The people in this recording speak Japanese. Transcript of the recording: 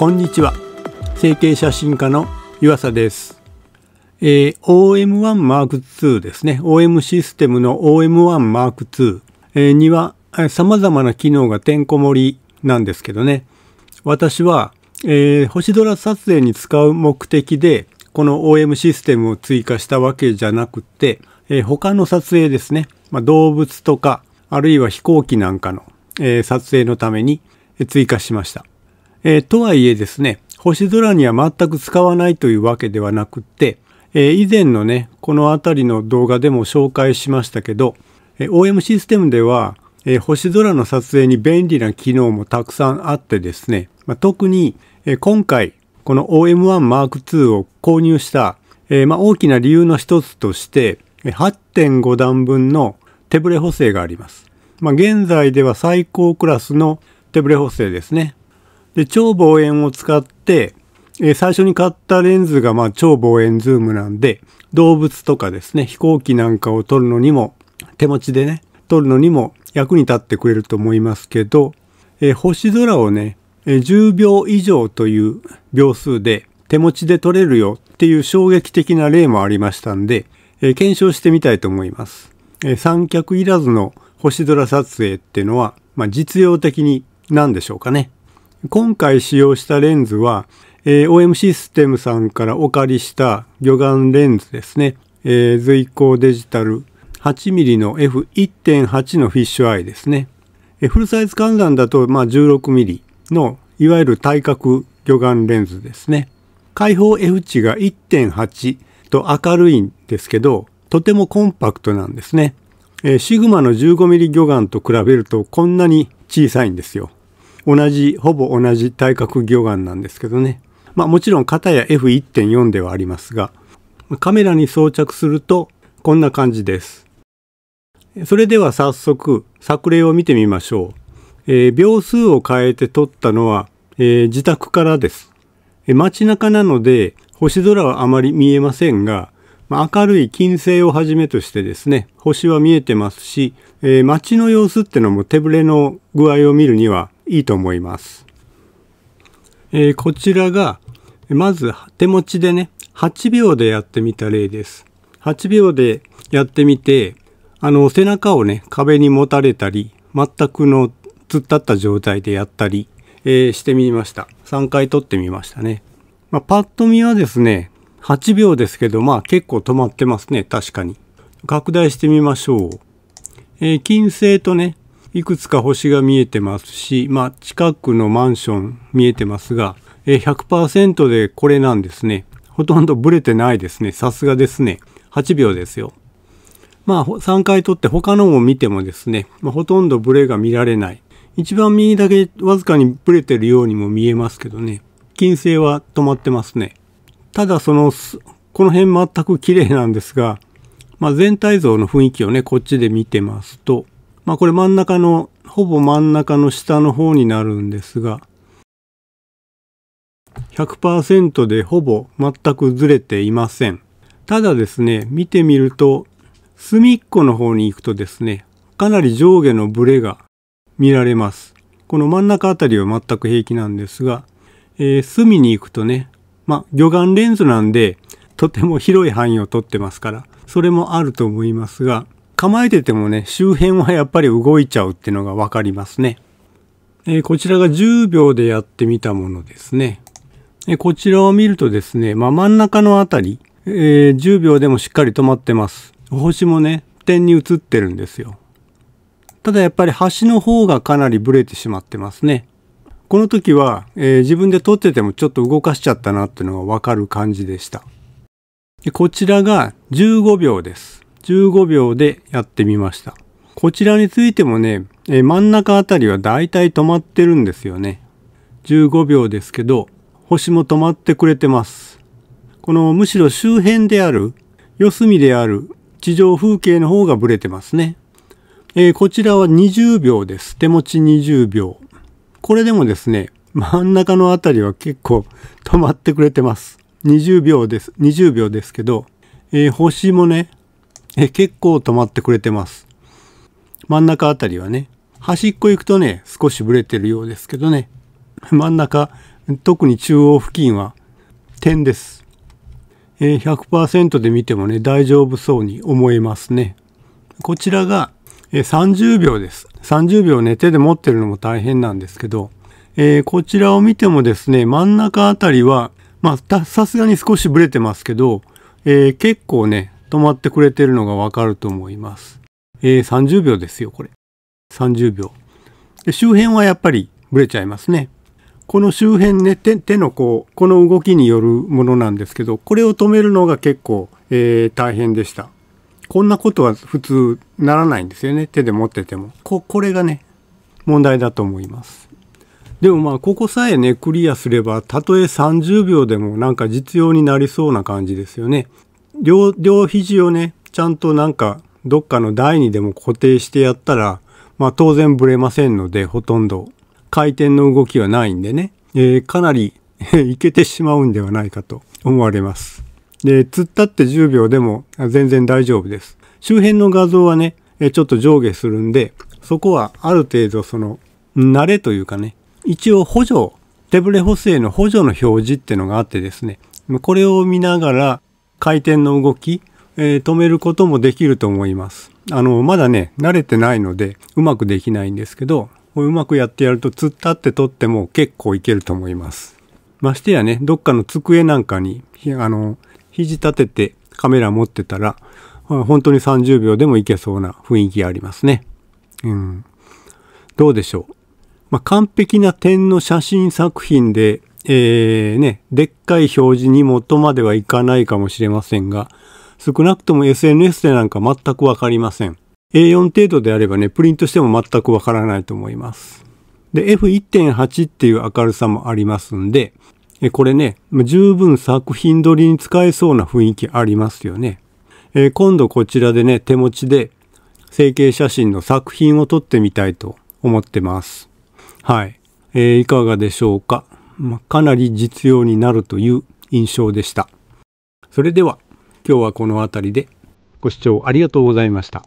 こんにちは整形写真家の湯浅です、えー、OM1M2 ですね OM システムの o m 1 m ー。えー、にはさまざまな機能がてんこ盛りなんですけどね私は、えー、星空撮影に使う目的でこの OM システムを追加したわけじゃなくて、えー、他の撮影ですね、まあ、動物とかあるいは飛行機なんかの、えー、撮影のために追加しましたえー、とはいえですね、星空には全く使わないというわけではなくって、えー、以前のね、このあたりの動画でも紹介しましたけど、えー、OM システムでは、え星空の撮影に便利な機能もたくさんあってですね、まあ、特に、え今回、この OM1M2 を購入した、えまあ、大きな理由の一つとして、8.5段分の手ブレ補正があります。まあ、現在では最高クラスの手ブレ補正ですね。で、超望遠を使って、え最初に買ったレンズが、まあ、超望遠ズームなんで、動物とかですね、飛行機なんかを撮るのにも、手持ちでね、撮るのにも役に立ってくれると思いますけど、え星空をね、え10秒以上という秒数で手持ちで撮れるよっていう衝撃的な例もありましたんで、え検証してみたいと思います。え三脚いらずの星空撮影っていうのは、まあ、実用的に何でしょうかね。今回使用したレンズは、えー、OM システムさんからお借りした魚眼レンズですね。えー、随行デジタル 8mm の F1.8 のフィッシュアイですね。えー、フルサイズ換算だと、まあ、16mm のいわゆる対角魚眼レンズですね。開放 F 値が1.8と明るいんですけど、とてもコンパクトなんですね。えー、シグマの 15mm 魚眼と比べるとこんなに小さいんですよ。同じほぼ同じ体格魚眼なんですけどね、まあ、もちろん型や F1.4 ではありますがカメラに装着するとこんな感じですそれでは早速作例を見てみましょう、えー、秒数を変えて撮ったのは、えー、自宅からです、えー、街中なので星空はあまり見えませんが明るい金星をはじめとしてですね星は見えてますし、えー、街の様子ってのも手ぶれの具合を見るにはいいと思います。えー、こちらが、まず手持ちでね、8秒でやってみた例です。8秒でやってみて、あの、背中をね、壁にもたれたり、全くの突っ立った状態でやったり、えー、してみました。3回撮ってみましたね。まあ、パッと見はですね、8秒ですけど、まあ結構止まってますね、確かに。拡大してみましょう。えー、金星とね、いくつか星が見えてますし、まあ、近くのマンション見えてますが、100%でこれなんですね。ほとんどブレてないですね。さすがですね。8秒ですよ。まあ、3回撮って他のも見てもですね、まあ、ほとんどブレが見られない。一番右だけわずかにブレてるようにも見えますけどね。金星は止まってますね。ただその、この辺全く綺麗なんですが、まあ、全体像の雰囲気をね、こっちで見てますと、まあこれ真ん中の、ほぼ真ん中の下の方になるんですが、100%でほぼ全くずれていません。ただですね、見てみると、隅っこの方に行くとですね、かなり上下のブレが見られます。この真ん中あたりは全く平気なんですが、えー、隅に行くとね、まあ、魚眼レンズなんで、とても広い範囲をとってますから、それもあると思いますが、構えててもね、周辺はやっぱり動いちゃうっていうのがわかりますね。えー、こちらが10秒でやってみたものですね。えー、こちらを見るとですね、まあ、真ん中のあたり、えー、10秒でもしっかり止まってます。星もね、点に映ってるんですよ。ただやっぱり端の方がかなりブレてしまってますね。この時は、えー、自分で撮っててもちょっと動かしちゃったなっていうのがわかる感じでした。でこちらが15秒です。15秒でやってみました。こちらについてもね、え真ん中あたりはだいたい止まってるんですよね。15秒ですけど、星も止まってくれてます。このむしろ周辺である、四隅である地上風景の方がブレてますね。えー、こちらは20秒です。手持ち20秒。これでもですね、真ん中のあたりは結構止まってくれてます。20秒です。20秒ですけど、えー、星もね、え結構止まってくれてます。真ん中あたりはね、端っこ行くとね、少しブレてるようですけどね、真ん中、特に中央付近は点です。え100%で見てもね、大丈夫そうに思えますね。こちらが30秒です。30秒ね、手で持ってるのも大変なんですけど、えー、こちらを見てもですね、真ん中あたりは、まあ、さすがに少しブレてますけど、えー、結構ね、止まってくれてるのがわかると思います。えー、30秒ですよ、これ。30秒。周辺はやっぱりブレちゃいますね。この周辺ね手手のこうこの動きによるものなんですけどこれを止めるのが結構、えー、大変でしたこんなことは普通ならないんですよね手で持っててもここれがね問題だと思いますでもまあここさえねクリアすればたとえ30秒でもなんか実用になりそうな感じですよね両両肘をねちゃんとなんかどっかの台にでも固定してやったら、まあ、当然ブレませんのでほとんど回転の動きはないんでね、えー、かなりいけてしまうんではないかと思われます。で、突っ立って10秒でも全然大丈夫です。周辺の画像はね、ちょっと上下するんで、そこはある程度その、慣れというかね、一応補助、手ブレ補正の補助の表示ってのがあってですね、これを見ながら回転の動き、えー、止めることもできると思います。あの、まだね、慣れてないので、うまくできないんですけど、うまくやってやると、突っ立って取っても結構いけると思います。ましてやね、どっかの机なんかに、あの、肘立ててカメラ持ってたら、本当に30秒でもいけそうな雰囲気がありますね。うん。どうでしょう。まあ、完璧な点の写真作品でえー、ね、でっかい表示に元まではいかないかもしれませんが、少なくとも SNS でなんか全くわかりません。A4 程度であればね、プリントしても全くわからないと思います。で、F1.8 っていう明るさもありますんで、これね、十分作品撮りに使えそうな雰囲気ありますよね。えー、今度こちらでね、手持ちで成形写真の作品を撮ってみたいと思ってます。はい。えー、いかがでしょうか。まあ、かなり実用になるという印象でした。それでは今日はこの辺りでご視聴ありがとうございました。